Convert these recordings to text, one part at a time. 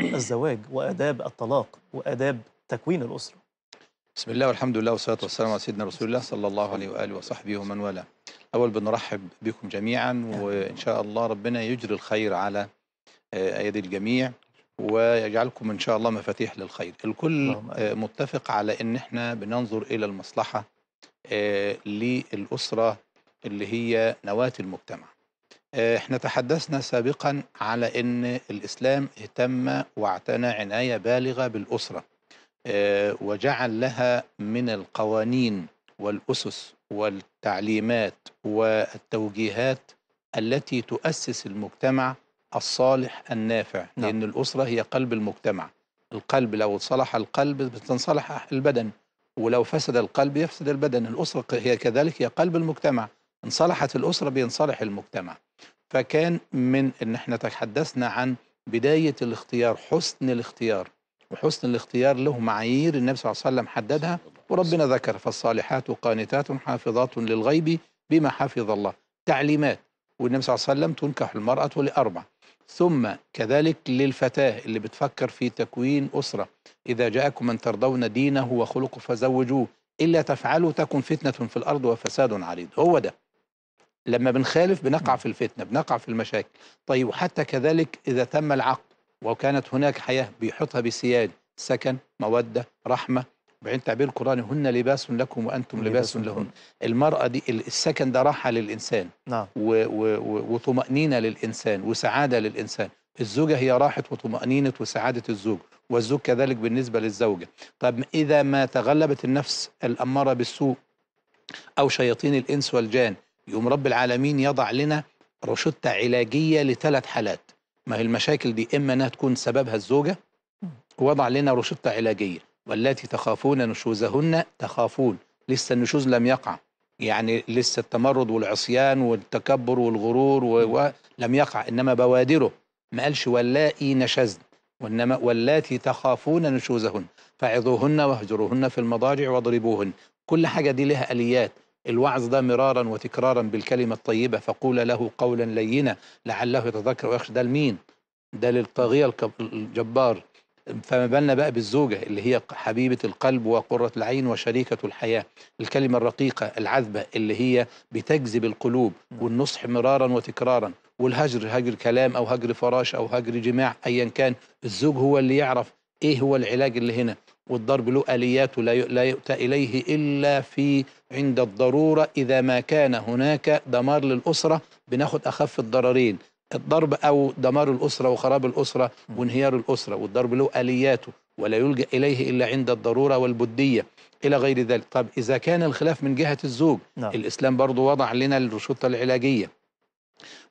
الزواج وآداب الطلاق وآداب تكوين الأسرة بسم الله والحمد لله والصلاة والسلام على سيدنا رسول الله صلى الله عليه وآله وصحبه ومن والاه أول بنرحب بكم جميعا وإن شاء الله ربنا يجري الخير على آه، أيدي الجميع ويجعلكم إن شاء الله مفاتيح للخير الكل آه، متفق على أن احنا بننظر إلى المصلحة آه، للأسرة اللي هي نواة المجتمع آه، احنا تحدثنا سابقا على ان الاسلام اهتم واعتنى عنايه بالغه بالاسره اه وجعل لها من القوانين والاسس والتعليمات والتوجيهات التي تؤسس المجتمع الصالح النافع نعم. لان الاسره هي قلب المجتمع القلب لو صلح القلب تنصلح البدن ولو فسد القلب يفسد البدن الاسره هي كذلك هي قلب المجتمع انصلحت الأسرة بينصلح المجتمع فكان من إن احنا تحدثنا عن بداية الاختيار حسن الاختيار وحسن الاختيار له معايير النبي صلى الله عليه وسلم حددها وربنا ذكر فالصالحات قانتات حافظات للغيب بما حفظ الله تعليمات والنبي صلى الله عليه وسلم تنكح المرأة لأربع ثم كذلك للفتاة اللي بتفكر في تكوين أسرة إذا جاءكم من ترضون دينه وخلقه فزوجوه إلا تفعلوا تكن فتنة في الأرض وفساد عريض هو ده لما بنخالف بنقع في الفتنه بنقع في المشاكل طيب وحتى كذلك اذا تم العقد وكانت هناك حياه بيحيطها بسياج سكن موده رحمه بعين تعبير القرآن هن لباس لكم وأنتم لباس لهن المرأة دي السكن ده راحة للإنسان نعم. وطمأنينة للإنسان وسعادة للإنسان الزوجة هي راحة وطمأنينة وسعادة الزوج والزوج كذلك بالنسبة للزوجة طب إذا ما تغلبت النفس الأمارة بالسوء أو شياطين الإنس والجان يقوم رب العالمين يضع لنا روشتة علاجية لثلاث حالات ما هي المشاكل دي إما أنها تكون سببها الزوجة وضع لنا روشتة علاجية والتي تخافون نشوزهن تخافون لسه النشوز لم يقع يعني لسه التمرد والعصيان والتكبر والغرور و... و... لم يقع إنما بوادره ما قالش واللائي نشزن وإنما واللاتي تخافون نشوزهن فعظوهن واهجروهن في المضاجع واضربوهن كل حاجة دي لها آليات الوعظ ده مرارا وتكرارا بالكلمة الطيبة فقول له قولا لينا لعله يتذكر ويخشى ده لمين ده للطاغية الجبار فما بالنا بقى بالزوجة اللي هي حبيبة القلب وقرة العين وشريكة الحياة الكلمة الرقيقة العذبة اللي هي بتجذب القلوب والنصح مرارا وتكرارا والهجر هجر كلام أو هجر فراش أو هجر جماع أيا كان الزوج هو اللي يعرف إيه هو العلاج اللي هنا والضرب له آليات لا يؤتى إليه إلا في عند الضرورة إذا ما كان هناك دمار للأسرة بناخد أخف الضررين الضرب أو دمار الأسرة وخراب الأسرة وانهيار الأسرة والضرب له آلياته ولا يلجأ إليه إلا عند الضرورة والبدية إلى غير ذلك طب إذا كان الخلاف من جهة الزوج نعم. الإسلام برضو وضع لنا الرشوطة العلاجية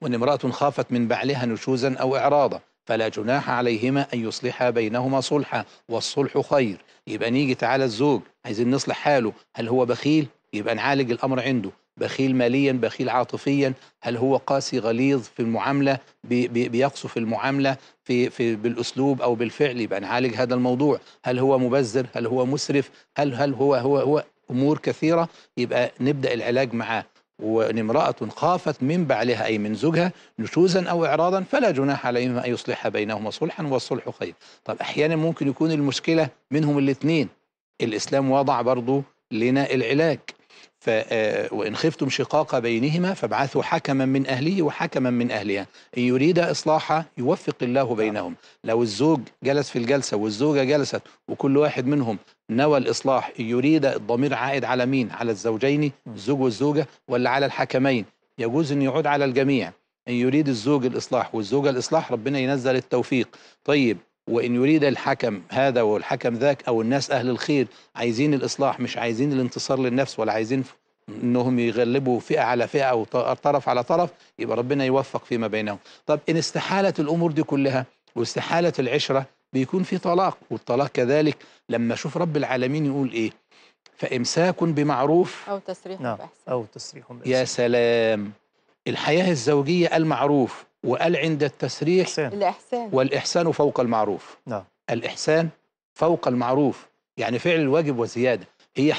وإن امرأة خافت من بعلها نشوزا أو إعراضا فلا جناح عليهما أن يصلحا بينهما صلحا والصلح خير يبقى نيجي تعالى الزوج عايزين نصلح حاله هل هو بخيل يبقى نعالج الأمر عنده بخيل ماليا بخيل عاطفيا هل هو قاسي غليظ في المعامله بي بي بيقصف المعامله في, في بالاسلوب او بالفعل يبقى نعالج هذا الموضوع هل هو مبذر هل هو مسرف هل هل هو هو هو امور كثيره يبقى نبدا العلاج معاه وان امراه خافت من بعلها اي من زوجها نشوزا او اعراضا فلا جناح عليهما ان يصلح بينهما صلحا والصلح خير طب احيانا ممكن يكون المشكله منهم الاثنين الاسلام وضع برضه لنا العلاج آه، آه، وإن خفتم شقاق بينهما فابعثوا حكما من أهله وحكما من أهلها إن يريد إصلاحا يوفق الله بينهم لو الزوج جلس في الجلسة والزوجة جلست وكل واحد منهم نوى الإصلاح إن يريد الضمير عائد على مين على الزوجين الزوج والزوجة ولا على الحكمين يجوز أن يعود على الجميع إن يريد الزوج الإصلاح والزوجة الإصلاح ربنا ينزل التوفيق طيب وإن يريد الحكم هذا والحكم ذاك أو الناس أهل الخير عايزين الإصلاح مش عايزين الانتصار للنفس ولا عايزين انهم يغلبوا فئه على فئه او طرف على طرف يبقى ربنا يوفق فيما بينهم طب ان استحالت الامور دي كلها واستحالت العشره بيكون في طلاق والطلاق كذلك لما اشوف رب العالمين يقول ايه فامساك بمعروف او تسريح نعم. باحسان او تسريح باحسان يا سلام الحياه الزوجيه المعروف وقال عند التسريح الإحسان والإحسان فوق المعروف نعم الإحسان فوق المعروف يعني فعل الواجب وزيادة هي